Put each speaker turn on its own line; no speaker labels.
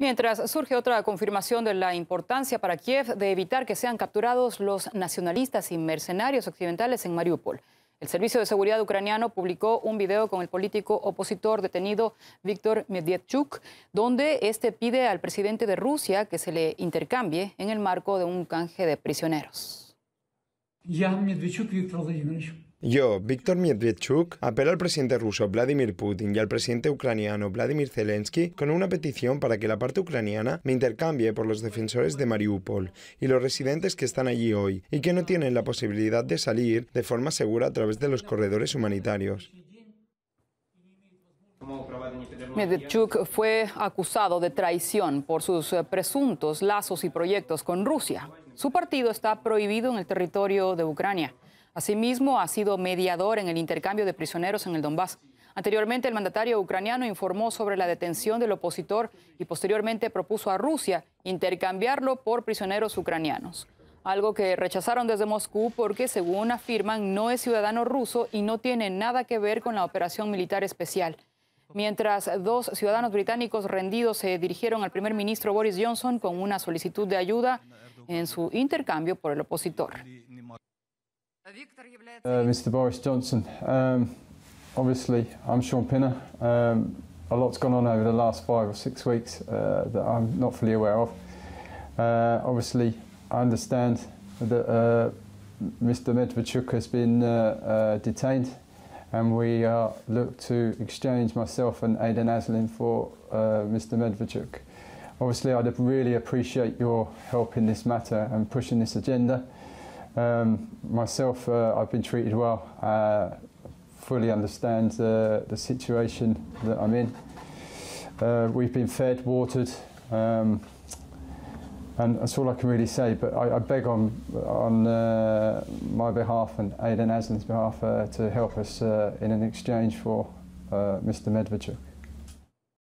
Mientras surge otra confirmación de la importancia para Kiev de evitar que sean capturados los nacionalistas y mercenarios occidentales en Mariupol. El Servicio de Seguridad ucraniano publicó un video con el político opositor detenido Víctor Medvedchuk, donde este pide al presidente de Rusia que se le intercambie en el marco de un canje de prisioneros.
Yo, Víctor Medvedchuk, apelo al presidente ruso Vladimir Putin y al presidente ucraniano Vladimir Zelensky con una petición para que la parte ucraniana me intercambie por los defensores de Mariupol y los residentes que están allí hoy y que no tienen la posibilidad de salir de forma segura a través de los corredores humanitarios.
Medvedchuk fue acusado de traición por sus presuntos lazos y proyectos con Rusia. Su partido está prohibido en el territorio de Ucrania. Asimismo, ha sido mediador en el intercambio de prisioneros en el Donbass. Anteriormente, el mandatario ucraniano informó sobre la detención del opositor y posteriormente propuso a Rusia intercambiarlo por prisioneros ucranianos. Algo que rechazaron desde Moscú porque, según afirman, no es ciudadano ruso y no tiene nada que ver con la operación militar especial mientras dos ciudadanos británicos rendidos se dirigieron al primer ministro Boris Johnson con una solicitud de ayuda en su intercambio por el opositor.
Uh, Mr. Boris Johnson, um, obviously, I'm Sean Pinner. Um, a lot's gone on over the last five or six weeks uh, that I'm not fully aware of. Uh, obviously, I understand that uh, Mr. Medvedchuk has been detained and we uh, looked to exchange myself and Aidan Aslin for uh, Mr. Medvedchuk. Obviously, I'd really appreciate your help in this matter and pushing this agenda. Um, myself, uh, I've been treated well. fully understand the situation that I'm in. Uh, we've been fed, watered. Um, and that's all I can really say. But I, I beg on on uh, my behalf and Aidan Aslan's behalf uh, to help us uh, in an exchange for uh, Mr. Medvedchuk.